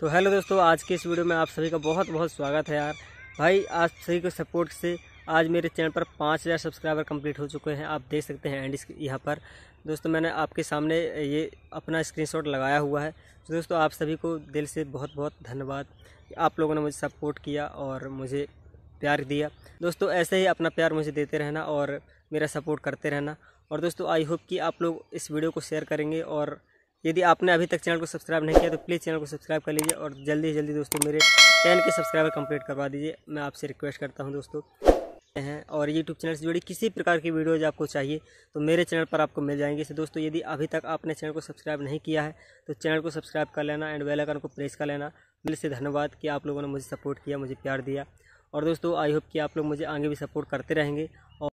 तो हेलो दोस्तों आज के इस वीडियो में आप सभी का बहुत बहुत स्वागत है यार भाई आप सभी के सपोर्ट से आज मेरे चैनल पर पाँच हज़ार सब्सक्राइबर कंप्लीट हो चुके हैं आप देख सकते हैं एंड यहाँ पर दोस्तों मैंने आपके सामने ये अपना स्क्रीनशॉट लगाया हुआ है तो दोस्तों आप सभी को दिल से बहुत बहुत धन्यवाद आप लोगों ने मुझे सपोर्ट किया और मुझे प्यार दिया दोस्तों ऐसे ही अपना प्यार मुझे देते रहना और मेरा सपोर्ट करते रहना और दोस्तों आई होप कि आप लोग इस वीडियो को शेयर करेंगे और यदि आपने अभी तक चैनल को सब्सक्राइब नहीं किया तो प्लीज़ चैनल को सब्सक्राइब कर लीजिए और जल्दी से जल्दी दोस्तों मेरे चैनल के सब्सक्राइबर कंप्लीट करवा दीजिए मैं आपसे रिक्वेस्ट करता हूँ दोस्तों हैं और यूट्यूब चैनल से जुड़ी किसी प्रकार की वीडियोज आपको चाहिए तो मेरे चैनल पर आपको मिल जाएंगे इसे दोस्तों यदि अभी तक आपने चैनल को सब्सक्राइब नहीं किया है तो चैनल को सब्सक्राइब कर लेना एंड बेल आइकन को प्रेस कर लेना मिल से धन्यवाद कि आप लोगों ने मुझे सपोर्ट किया मुझे प्यार दिया और दोस्तों आई होप कि आप लोग मुझे आगे भी सपोर्ट करते रहेंगे और